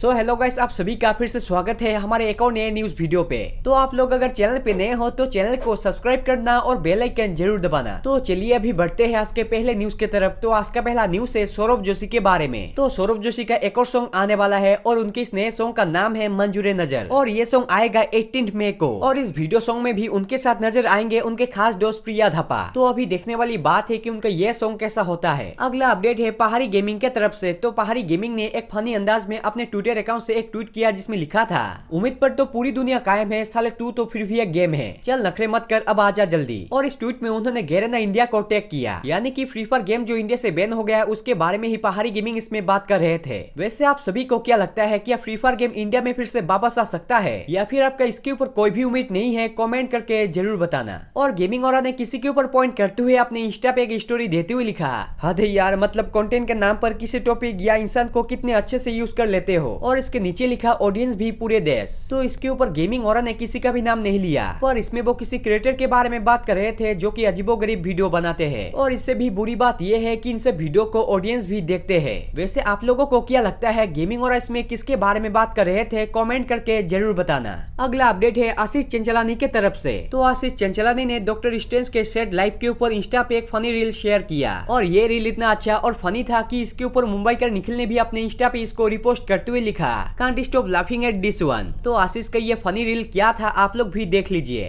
so hello guys आप सभी का फिर से स्वागत है हमारे एक और नए न्यूज वीडियो पे तो आप लोग अगर चैनल पे नए हो तो चैनल को सब्सक्राइब करना और बेल आइकन जरूर दबाना तो चलिए अभी बढ़ते हैं आज के पहले न्यूज की तरफ तो आज का पहला न्यूज है सौरभ जोशी के बारे में तो सौरभ जोशी का एक और सॉन्ग आने वाला है और उनके इस नए सॉन्ग का नाम है मंजूरे नजर और ये सॉन्ग आएगा एटीन मई को और इस वीडियो सॉन्ग में भी उनके साथ नजर आएंगे उनके खास दोस्त प्रिया धपा तो अभी देखने वाली बात है की उनका ये सॉन्ग कैसा होता है अगला अपडेट है पहाड़ी गेमिंग के तरफ ऐसी तो पहाड़ी गेमिंग ने एक फनी अंदाज में अपने ट्विटर ट्विटर अकाउंट से एक ट्वीट किया जिसमें लिखा था उम्मीद पर तो पूरी दुनिया कायम है साले तू तो फिर भी एक गेम है चल नखरे मत कर अब आजा जल्दी और इस ट्वीट में उन्होंने गेरेना इंडिया को टैग किया यानी कि फ्री फायर गेम जो इंडिया से बैन हो गया उसके बारे में ही पहाड़ी गेमिंग इसमें बात कर रहे थे वैसे आप सभी को क्या लगता है की फ्री फायर गेम इंडिया में फिर से वापस आ सकता है या फिर आपका इसके ऊपर कोई भी उम्मीद नहीं है कॉमेंट करके जरूर बताना और गेमिंग और ने किसी के ऊपर पॉइंट करते हुए अपने इंस्टा पे एक स्टोरी देते हुए लिखा हद यार मतलब कॉन्टेंट के नाम पर किसी टॉपिक या इंसान को कितने अच्छे से यूज कर लेते हो हो और इसके नीचे लिखा ऑडियंस भी पूरे देश तो इसके ऊपर गेमिंग और ने किसी का भी नाम नहीं लिया पर इसमें वो किसी क्रिएटर के बारे में बात कर रहे थे जो की अजीबो गरीब वीडियो बनाते हैं और इससे भी बुरी बात यह है की इनसे वीडियो को ऑडियंस भी देखते है वैसे आप लोगो को क्या लगता है गेमिंग और इसमें किसके बारे में बात कर रहे थे कॉमेंट करके जरूर बताना अगला अपडेट है आशीष चंचलानी के तरफ से तो आशीष चंचलानी ने डॉक्टर स्टेंस के सेट लाइफ के ऊपर इंस्टा पे एक फनी रील शेयर किया और ये रील इतना अच्छा और फनी था की इसके ऊपर मुंबई कर निखिल ने भी अपने इंस्टा पे इसको रिपोस्ट करते हुए हुए लिखा can't stop laughing at this one तो आशीष का ये फनी रील क्या था आप लोग भी देख लीजिए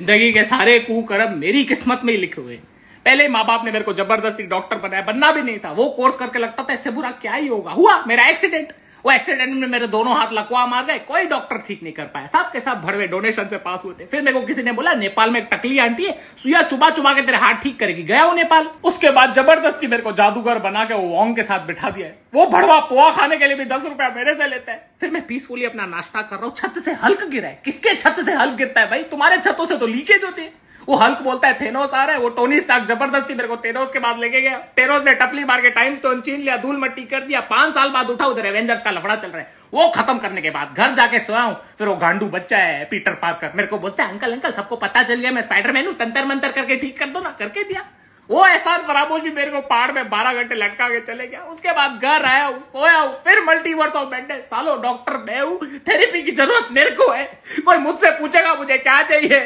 जिंदगी के सारे कुकर्म मेरी किस्मत में ही लिखे हुए पहले माँ बाप ने मेरे को जबरदस्ती डॉक्टर बनाया बनना भी नहीं था वो कोर्स करके लगता था इससे बुरा क्या ही होगा हुआ मेरा एक्सीडेंट वो एक्सीडेंट में मेरे दोनों हाथ लकवा मार गए कोई डॉक्टर ठीक नहीं कर पाया सब के सब भड़वे डोनेशन से पास हुए थे फिर मेरे को किसी ने बोला नेपाल में एक टकली आंटी है सुया चुबा चुबा के तेरे हाथ ठीक करेगी गया वो नेपाल उसके बाद जबरदस्ती मेरे को जादूगर बना के वो वोंग के साथ बिठा दिया वो भड़वा पोहा खाने के लिए भी दस रुपया मेरे से लेता है फिर मैं पीसफुली अपना नाश्ता कर रहा हूँ छत से हल्क गिरा है किसके छत से हल्क गिरता है भाई तुम्हारे छतों से तो लीकेज होती है वो हल्क बोलता है थेनोस आ रहा है वो टोनी स्टार्क जबरदस्ती मेरे को थेनोस के बाद लेके गया तेरोस ने टपली मार के टाइम स्टोन छीन लिया धूल मट्टी कर दिया पांच साल बाद उठा उधर एवेंजर्स का लफड़ा चल रहा है वो खत्म करने के बाद घर जाके सोया हूं फिर वो गांडू बच्चा है पीटर पार्कर मेरे को बोलता है अंकल अंकल सबको पता चल गया मैं स्पाइडरमैन हूं तंतर मंतर करके ठीक कर दो ना करके दिया वो एहसान फरामोश भी मेरे को पहाड़ में बारह घंटे लटका के चले गया उसके बाद घर आया हूँ सोया हूँ फिर मल्टीवर्स ऑफ मैडनेस सालो डॉक्टर मैं हूँ थेरेपी की जरूरत मेरे को है कोई मुझसे पूछेगा मुझे क्या चाहिए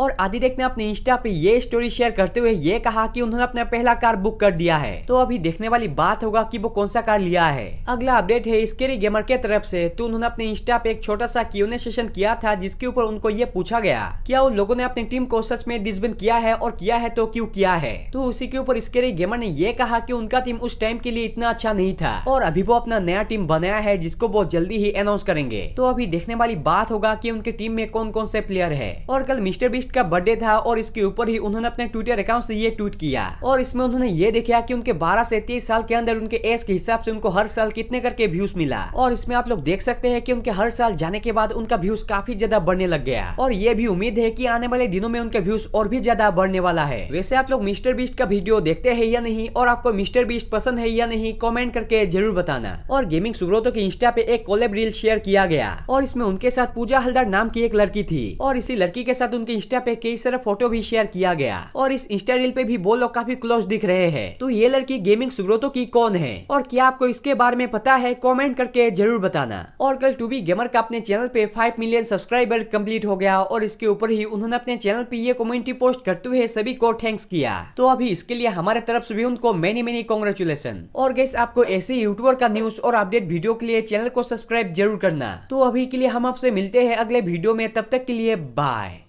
और आदिदेव ने अपने इंस्टा पे ये स्टोरी शेयर करते हुए ये कहा कि उन्होंने अपना पहला कार बुक कर दिया है तो अभी देखने वाली बात होगा कि वो कौन सा कार लिया है अगला अपडेट है स्केरी गेमर के तरफ से तो उन्होंने अपने इंस्टा पे एक छोटा सा क्यूने सेशन किया था जिसके ऊपर उनको ये पूछा गया क्या उन लोगों ने अपनी टीम को सच में डिस्बिन किया है और किया है तो क्यूँ किया है तो उसी के ऊपर स्केरी गेमर ने ये कहा की उनका टीम उस टाइम के लिए इतना अच्छा नहीं था और अभी वो अपना नया टीम बनाया है जिसको वो जल्दी ही अनाउंस करेंगे तो अभी देखने वाली बात होगा की उनकी टीम में कौन कौन से प्लेयर है और कल मिस्टर बी आर्टिस्ट का बर्थडे था और इसके ऊपर ही उन्होंने अपने ट्विटर अकाउंट से ये ट्वीट किया और इसमें उन्होंने ये देखा कि उनके 12 से 23 साल के अंदर उनके एज के हिसाब से उनको हर साल कितने करके व्यूज मिला और इसमें आप लोग देख सकते हैं कि उनके हर साल जाने के बाद उनका व्यूज काफी ज्यादा बढ़ने लग गया और ये भी उम्मीद है की आने वाले दिनों में उनका व्यूज और भी ज्यादा बढ़ने वाला है वैसे आप लोग मिस्टर बीस्ट का वीडियो देखते है या नहीं और आपको मिस्टर बीस्ट पसंद है या नहीं कॉमेंट करके जरूर बताना और गेमिंग सुब्रोतों के इंस्टा पे एक कॉलेब रील शेयर किया गया और इसमें उनके साथ पूजा हल्दार नाम की एक लड़की थी और इसी लड़की के साथ उनके इंस्टा इंस्टा पे कई सारे फोटो भी शेयर किया गया और इस इंस्टा रील पे भी वो लोग काफी क्लोज दिख रहे हैं तो ये लड़की गेमिंग सुब्रोतो की कौन है और क्या आपको इसके बारे में पता है कॉमेंट करके जरूर बताना और कल टू बी गेमर का अपने चैनल पे फाइव मिलियन सब्सक्राइबर कम्प्लीट हो गया और इसके ऊपर ही उन्होंने अपने चैनल पे ये कम्युनिटी पोस्ट करते हुए सभी को थैंक्स किया तो अभी इसके लिए हमारे तरफ से भी उनको मेनी मेनी कॉन्ग्रेचुलेसन और गैस आपको ऐसे यूट्यूबर का न्यूज और अपडेट वीडियो के लिए चैनल को सब्सक्राइब जरूर करना तो अभी के लिए हम आपसे मिलते हैं अगले वीडियो में तब तक के लिए बाय